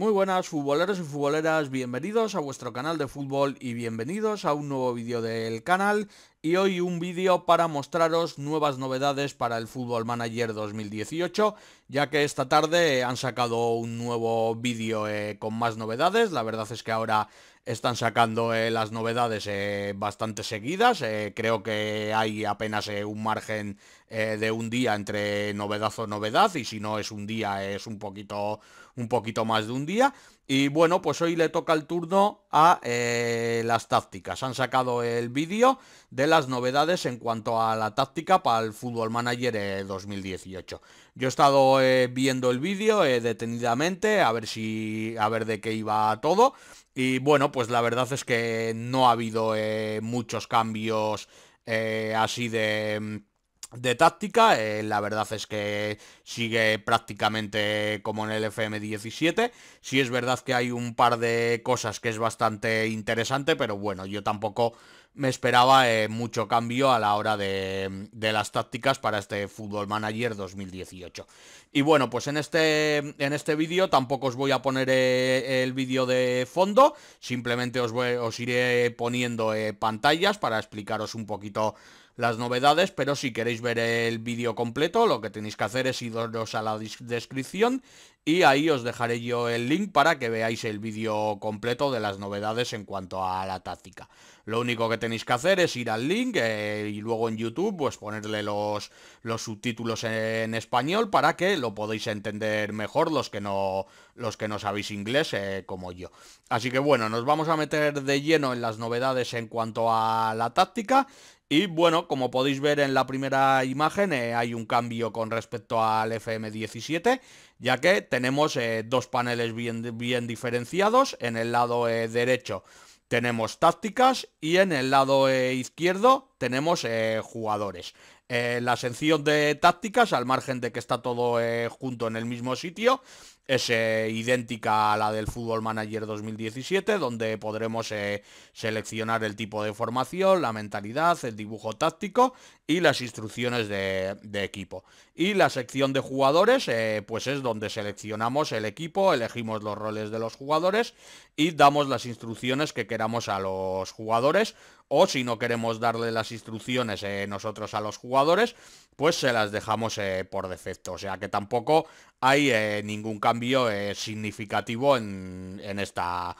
Muy buenas futboleros y futboleras, bienvenidos a vuestro canal de fútbol y bienvenidos a un nuevo vídeo del canal y hoy un vídeo para mostraros nuevas novedades para el Fútbol Manager 2018 ya que esta tarde han sacado un nuevo vídeo eh, con más novedades, la verdad es que ahora están sacando eh, las novedades eh, bastante seguidas. Eh, creo que hay apenas un margen de un día entre novedad o novedad. Y si no es un día, es un poquito, un poquito más de un día. Y bueno, pues hoy le toca el turno a eh, las tácticas. Han sacado el vídeo de las novedades en cuanto a la táctica para el Fútbol Manager 2018. Eh, Yo he estado eh, viendo el vídeo detenidamente a ver si a ver de qué iba todo. Y bueno, pues la verdad es que no ha habido muchos cambios así de mm, de táctica. Eh, la verdad es que sigue prácticamente como en el FM17. Si es verdad que hay un par de cosas que es bastante interesante, pero bueno, yo tampoco me esperaba eh, mucho cambio a la hora de, las tácticas para este Football Manager 2018. Y bueno, pues en este, en este vídeo tampoco os voy a poner eh, el vídeo de fondo, simplemente os, voy, os iré poniendo pantallas para explicaros un poquito las novedades, pero si queréis ver el vídeo completo, lo que tenéis que hacer es iros a la descripción y ahí os dejaré yo el link para que veáis el vídeo completo de las novedades en cuanto a la táctica. Lo único que tenéis que hacer es ir al link eh, y luego en YouTube pues ponerle los, los subtítulos en español para que lo podáis entender mejor los que no, los que no sabéis inglés eh, como yo. Así que bueno, nos vamos a meter de lleno en las novedades en cuanto a la táctica y bueno, como podéis ver en la primera imagen eh, hay un cambio con respecto al FM17 ya que tenemos eh, dos paneles bien, bien, diferenciados. En el lado eh, derecho tenemos tácticas y en el lado eh, izquierdo tenemos jugadores. la sección de tácticas, al margen de que está todo junto en el mismo sitio, es eh, idéntica a la del Fútbol Manager 2017, donde podremos eh, seleccionar el tipo de formación, la mentalidad, el dibujo táctico y las instrucciones de, equipo. Y la sección de jugadores, eh, pues es donde seleccionamos el equipo, elegimos los roles de los jugadores y damos las instrucciones que queramos a los jugadores o si no queremos darle las instrucciones eh, nosotros a los jugadores, pues se las dejamos eh, por defecto. O sea que tampoco hay eh, ningún cambio significativo en, esta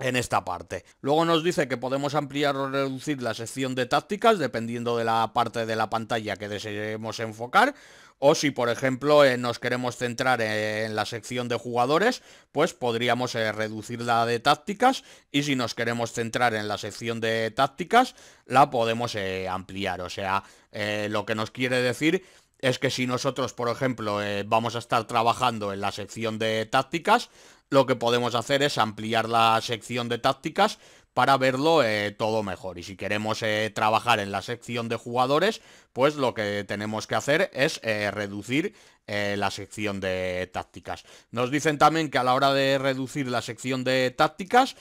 en esta parte. Luego nos dice que podemos ampliar o reducir la sección de tácticas dependiendo de la parte de la pantalla que deseemos enfocar o si, por ejemplo, eh, nos queremos centrar en la sección de jugadores, pues podríamos eh, reducir la de tácticas. Y si nos queremos centrar en la sección de tácticas, la podemos eh, ampliar. O sea, lo que nos quiere decir es que si nosotros, por ejemplo, vamos a estar trabajando en la sección de tácticas, lo que podemos hacer es ampliar la sección de tácticas para verlo eh, todo mejor. Y si queremos eh, trabajar en la sección de jugadores, pues lo que tenemos que hacer es eh, reducir la sección de tácticas. Nos dicen también que a la hora de reducir la sección de tácticas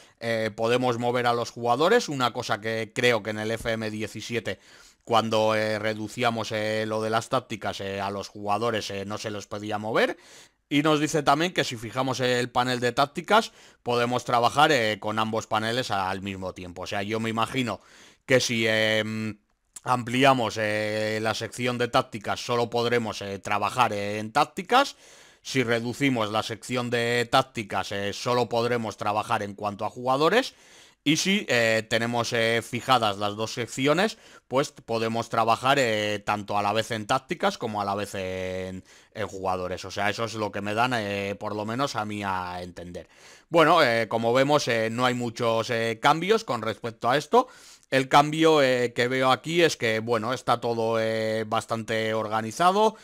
podemos mover a los jugadores, una cosa que creo que en el FM17 cuando reducíamos lo de las tácticas a los jugadores no se los podía mover. Y nos dice también que si fijamos el panel de tácticas, podemos trabajar eh, con ambos paneles al mismo tiempo. O sea, yo me imagino que si... Em, ampliamos eh, la sección de tácticas, solo podremos eh, trabajar en tácticas. Si reducimos la sección de tácticas, solo podremos trabajar en cuanto a jugadores. Y si eh, tenemos eh, fijadas las dos secciones, pues podemos trabajar eh, tanto a la vez en tácticas como a la vez en, jugadores. O sea, eso es lo que me dan, por lo menos a mí, a entender. Bueno, como vemos, no hay muchos cambios con respecto a esto. El cambio que veo aquí es que, bueno, está todo bastante organizado,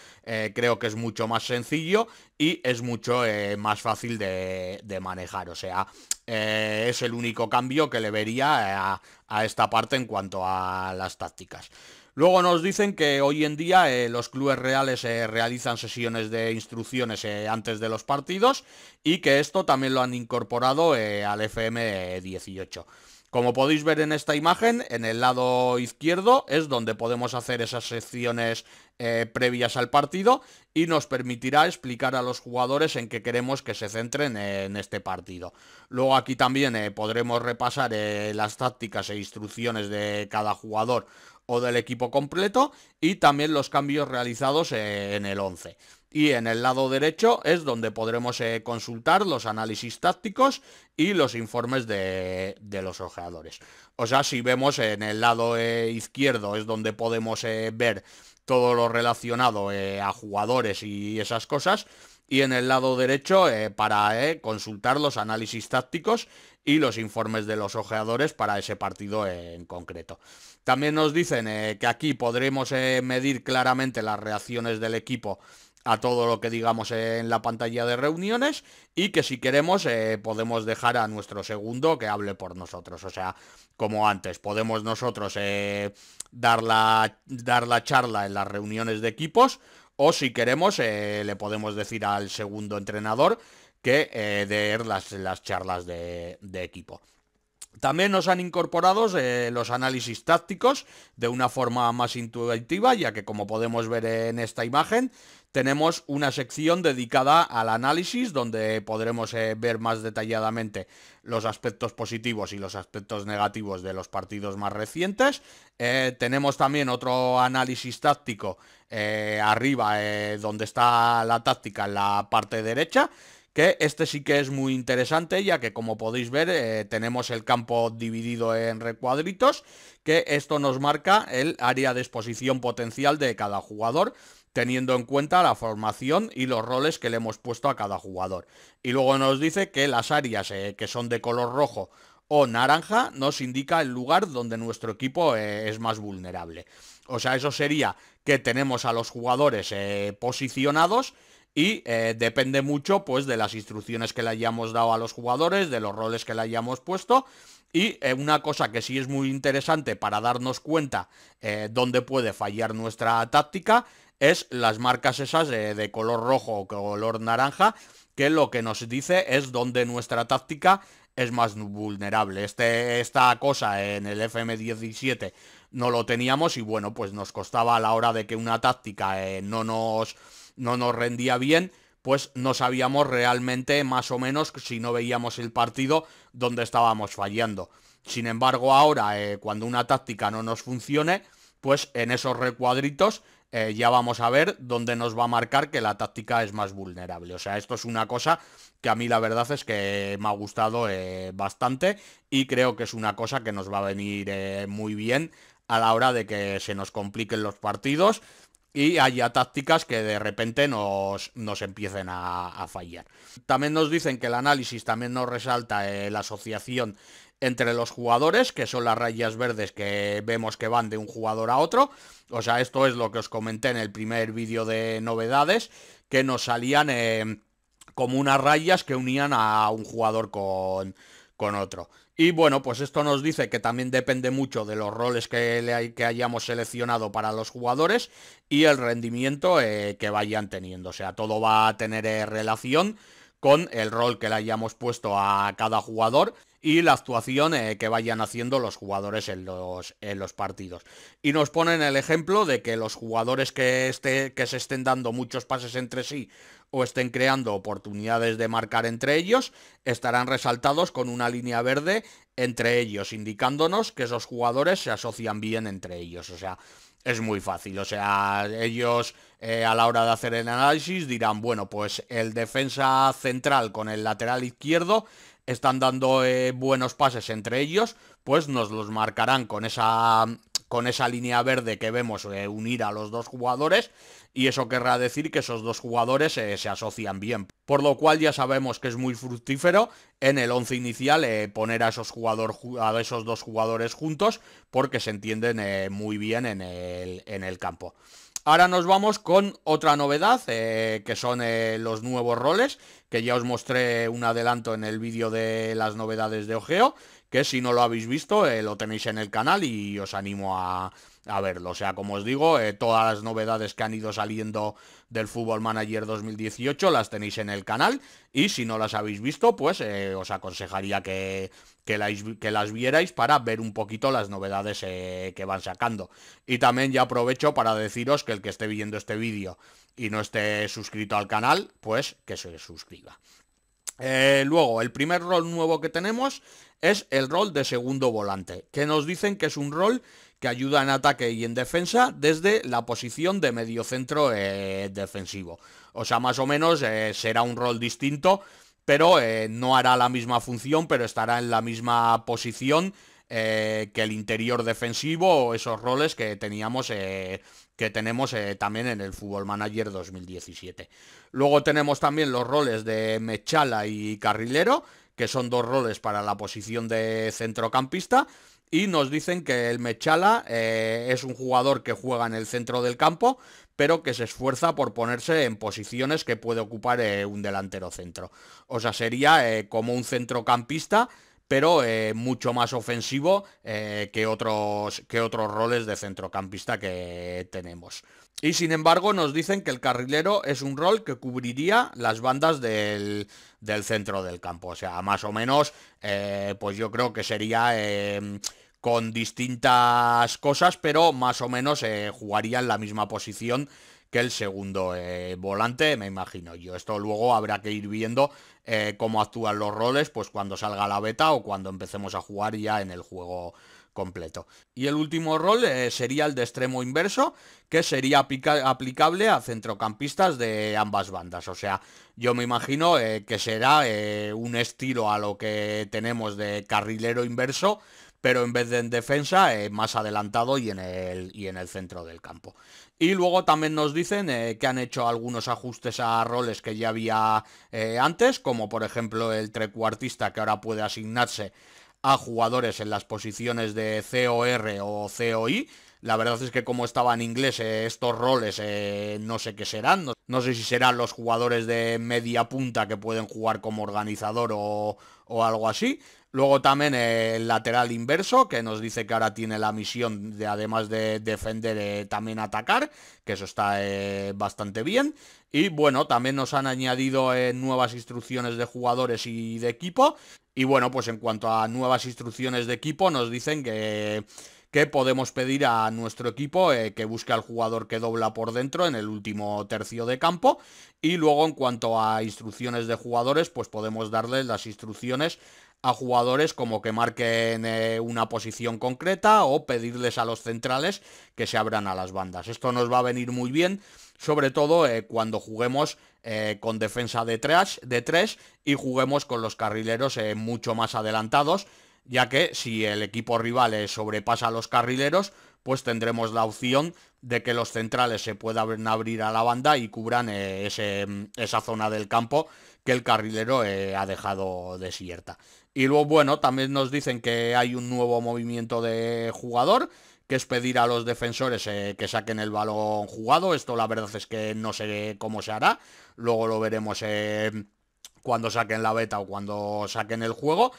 creo que es mucho más sencillo y es mucho más fácil de, manejar. O sea, eh, es el único cambio que le vería eh, a, esta parte en cuanto a las tácticas. Luego nos dicen que hoy en día eh, los clubes reales realizan sesiones de instrucciones antes de los partidos y que esto también lo han incorporado al FM18. Como podéis ver en esta imagen, en el lado izquierdo es donde podemos hacer esas secciones eh, previas al partido y nos permitirá explicar a los jugadores en qué queremos que se centren en este partido. Luego aquí también eh, podremos repasar eh, las tácticas e instrucciones de cada jugador o del equipo completo y también los cambios realizados en el 11 y en el lado derecho es donde podremos eh, consultar los análisis tácticos y los informes de, los ojeadores. O sea, si vemos en el lado eh, izquierdo es donde podemos eh, ver todo lo relacionado a jugadores y esas cosas. Y en el lado derecho para consultar los análisis tácticos y los informes de los ojeadores para ese partido en concreto. También nos dicen que aquí podremos medir claramente las reacciones del equipo a todo lo que digamos en la pantalla de reuniones y que si queremos eh, podemos dejar a nuestro segundo que hable por nosotros. O sea, como antes, podemos nosotros eh, dar, la, dar la charla en las reuniones de equipos o si queremos eh, le podemos decir al segundo entrenador que de las, las charlas de, de equipo. También nos han incorporado eh, los análisis tácticos de una forma más intuitiva, ya que como podemos ver en esta imagen, tenemos una sección dedicada al análisis donde podremos eh, ver más detalladamente los aspectos positivos y los aspectos negativos de los partidos más recientes. Eh, tenemos también otro análisis táctico arriba donde está la táctica en la parte derecha que este sí que es muy interesante ya que como podéis ver eh, tenemos el campo dividido en recuadritos que esto nos marca el área de exposición potencial de cada jugador teniendo en cuenta la formación y los roles que le hemos puesto a cada jugador. Y luego nos dice que las áreas eh, que son de color rojo o naranja nos indica el lugar donde nuestro equipo eh, es más vulnerable. O sea, eso sería que tenemos a los jugadores posicionados y eh, depende mucho pues de las instrucciones que le hayamos dado a los jugadores, de los roles que le hayamos puesto y eh, una cosa que sí es muy interesante para darnos cuenta eh, dónde puede fallar nuestra táctica es las marcas esas de color rojo o color naranja que lo que nos dice es dónde nuestra táctica es más vulnerable. Este, esta cosa en el FM17 no lo teníamos y bueno, pues nos costaba a la hora de que una táctica no nos no nos rendía bien, pues no sabíamos realmente más o menos si no veíamos el partido donde estábamos fallando. Sin embargo, ahora, eh, cuando una táctica no nos funcione, pues en esos recuadritos eh, ya vamos a ver dónde nos va a marcar que la táctica es más vulnerable. O sea, esto es una cosa que a mí la verdad es que me ha gustado eh, bastante y creo que es una cosa que nos va a venir muy bien a la hora de que se nos compliquen los partidos y haya tácticas que de repente nos, empiecen a, fallar. También nos dicen que el análisis también nos resalta eh, la asociación entre los jugadores, que son las rayas verdes que vemos que van de un jugador a otro. O sea, esto es lo que os comenté en el primer vídeo de novedades, que nos salían eh, como unas rayas que unían a un jugador con otro. Y bueno, pues esto nos dice que también depende mucho de los roles que, hay, que hayamos seleccionado para los jugadores y el rendimiento eh, que vayan teniendo. O sea, todo va a tener eh, relación con el rol que le hayamos puesto a cada jugador y la actuación eh, que vayan haciendo los jugadores en los, en los partidos. Y nos ponen el ejemplo de que los jugadores que, esté, que se estén dando muchos pases entre sí o estén creando oportunidades de marcar entre ellos, estarán resaltados con una línea verde entre ellos, indicándonos que esos jugadores se asocian bien entre ellos. O sea, es muy fácil. O sea, ellos eh, a la hora de hacer el análisis dirán, bueno, pues el defensa central con el lateral izquierdo están dando eh, buenos pases entre ellos, pues nos los marcarán con esa con esa línea verde que vemos eh, unir a los dos jugadores y eso querrá decir que esos dos jugadores se asocian bien. Por lo cual ya sabemos que es muy fructífero en el 11 inicial eh, poner a esos, a esos, dos jugadores juntos porque se entienden eh, muy bien en el, en el, campo. Ahora nos vamos con otra novedad, eh, que son los nuevos roles, que ya os mostré un adelanto en el vídeo de las novedades de Ogeo, que si no lo habéis visto, lo tenéis en el canal y os animo a, a ver, O sea, como os digo, eh, todas las novedades que han ido saliendo del Football Manager 2018 las tenéis en el canal y si no las habéis visto, pues eh, os aconsejaría que, que, las vierais para ver un poquito las novedades eh, que van sacando. Y también ya aprovecho para deciros que el que esté viendo este vídeo y no esté suscrito al canal, pues que se suscriba. luego, el primer rol nuevo que tenemos es el rol de segundo volante, que nos dicen que es un rol que ayuda en ataque y en defensa desde la posición de medio centro eh, defensivo. O sea, más o menos eh, será un rol distinto, pero eh, no hará la misma función, pero estará en la misma posición que el interior defensivo o esos roles que teníamos que tenemos también en el Fútbol Manager 2017. Luego tenemos también los roles de Mechala y Carrilero, que son dos roles para la posición de centrocampista, y nos dicen que el Mechala eh, es un jugador que juega en el centro del campo, pero que se esfuerza por ponerse en posiciones que puede ocupar eh, un delantero centro. O sea, sería eh, como un centrocampista, pero mucho más ofensivo que, otros, que otros roles de centrocampista que tenemos. Y sin embargo nos dicen que el carrilero es un rol que cubriría las bandas del, centro del campo. O sea, más o menos, eh, pues yo creo que sería... Em, con distintas cosas, pero más o menos eh, jugaría en la misma posición que el segundo eh, volante, me imagino yo. Esto luego habrá que ir viendo cómo actúan los roles, pues cuando salga la beta o cuando empecemos a jugar ya en el juego completo. Y el último rol eh, sería el de extremo inverso, que sería aplicable a centrocampistas de ambas bandas. O sea, yo me imagino eh, que será eh, un estilo a lo que tenemos de carrilero inverso, pero en vez de en defensa, más adelantado y en, el, y en el centro del campo. Y luego también nos dicen que han hecho algunos ajustes a roles que ya había antes, como por ejemplo el trecuartista que ahora puede asignarse a jugadores en las posiciones de COR o COI la verdad es que como estaba en inglés eh, estos roles, eh, no sé qué serán. No, sé si serán los jugadores de media punta que pueden jugar como organizador o, algo así. Luego también el lateral inverso, que nos dice que ahora tiene la misión de, además de defender, eh, también atacar, que eso está bastante bien. Y bueno, también nos han añadido nuevas instrucciones de jugadores y de equipo. Y bueno, pues en cuanto a nuevas instrucciones de equipo, nos dicen que que podemos pedir a nuestro equipo eh, que busque al jugador que dobla por dentro en el último tercio de campo y luego en cuanto a instrucciones de jugadores pues podemos darles las instrucciones a jugadores como que marquen eh, una posición concreta o pedirles a los centrales que se abran a las bandas. Esto nos va a venir muy bien, sobre todo eh, cuando juguemos con defensa de 3 de tres, y juguemos con los carrileros mucho más adelantados ya que si el equipo rival sobrepasa a los carrileros, pues tendremos la opción de que los centrales se puedan abrir a la banda y cubran eh, mm, esa zona del campo que el carrilero eh, ha dejado desierta. Y luego, bueno, también nos dicen que hay un nuevo movimiento de jugador, que es pedir a los defensores eh, que saquen el balón jugado. Esto la verdad es que no sé cómo se hará, luego lo veremos cuando saquen la beta o cuando saquen el juego.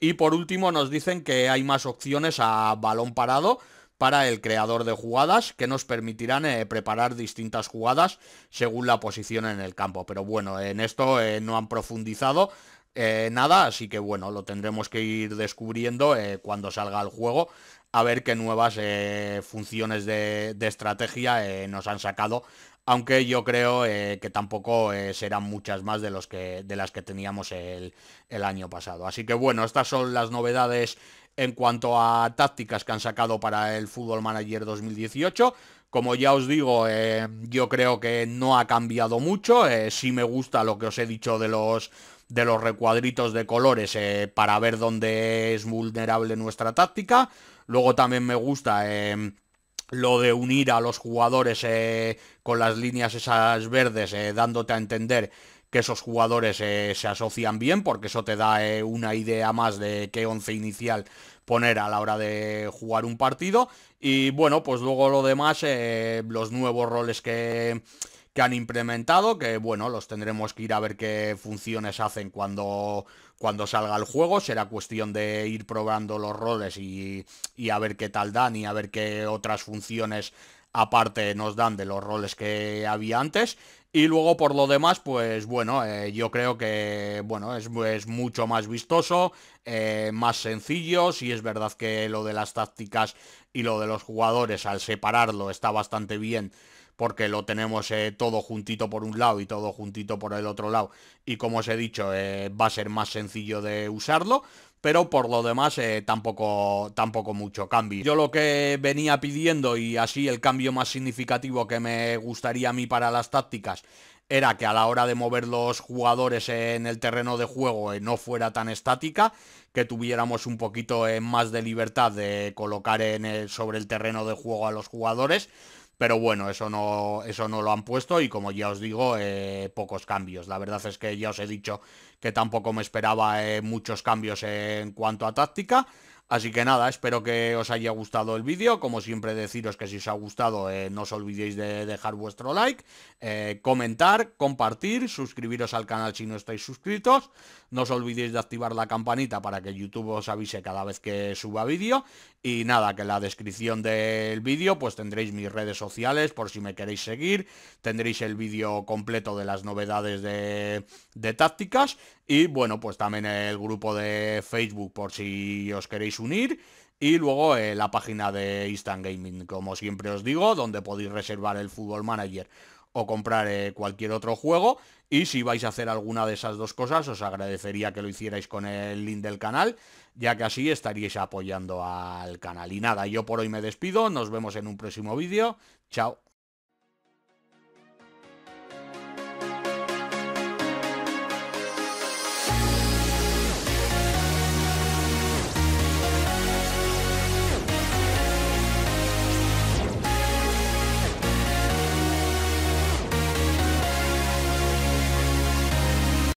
Y por último nos dicen que hay más opciones a balón parado para el creador de jugadas que nos permitirán eh, preparar distintas jugadas según la posición en el campo. Pero bueno, en esto eh, no han profundizado eh, nada, así que bueno, lo tendremos que ir descubriendo cuando salga el juego a ver qué nuevas eh, funciones de, estrategia eh, nos han sacado. Aunque yo creo eh, que tampoco serán muchas más de, los que, de las que teníamos el, el, año pasado. Así que bueno, estas son las novedades en cuanto a tácticas que han sacado para el Fútbol Manager 2018. Como ya os digo, yo creo que no ha cambiado mucho. Si me gusta lo que os he dicho de los de los recuadritos de colores para ver dónde es vulnerable nuestra táctica. Luego también me gusta em, lo de unir a los jugadores eh, con las líneas esas verdes, eh, dándote a entender que esos jugadores eh, se asocian bien, porque eso te da una idea más de qué once inicial poner a la hora de jugar un partido. Y bueno, pues luego lo demás, los nuevos roles que que han implementado, que bueno, los tendremos que ir a ver qué funciones hacen cuando cuando salga el juego será cuestión de ir probando los roles y, a ver qué tal dan y a ver qué otras funciones aparte nos dan de los roles que había antes. Y luego por lo demás, pues bueno, eh, yo creo que bueno, es, mucho más vistoso, eh, más sencillo. Si es verdad que lo de las tácticas y lo de los jugadores al separarlo está bastante bien porque lo tenemos eh, todo juntito por un lado y todo juntito por el otro lado. Y como os he dicho, eh, va a ser más sencillo de usarlo. Pero por lo demás eh, tampoco, tampoco mucho cambio. Yo lo que venía pidiendo y así el cambio más significativo que me gustaría a mí para las tácticas era que a la hora de mover los jugadores en el terreno de juego no fuera tan estática, que tuviéramos un poquito más de libertad de colocar en sobre el terreno de juego a los jugadores. Pero bueno, eso no, eso no lo han puesto y como ya os digo, eh, pocos cambios. La verdad es que ya os he dicho que tampoco me esperaba eh, muchos cambios en cuanto a táctica. Así que nada, espero que os haya gustado el vídeo. Como siempre deciros que si os ha gustado eh, no os olvidéis de dejar vuestro like, eh, comentar, compartir, suscribiros al canal si no estáis suscritos. No os olvidéis de activar la campanita para que YouTube os avise cada vez que suba vídeo. Y nada, que en la descripción del vídeo pues tendréis mis redes sociales por si me queréis seguir. Tendréis el vídeo completo de las novedades de tácticas y bueno, pues también el grupo de Facebook por si os queréis unir. Y luego eh, la página de Instant Gaming, como siempre os digo, donde podéis reservar el Fútbol Manager o comprar eh, cualquier otro juego. Y si vais a hacer alguna de esas dos cosas, os agradecería que lo hicierais con el link del canal, ya que así estaríais apoyando al canal. Y nada, yo por hoy me despido, nos vemos en un próximo vídeo. Chao.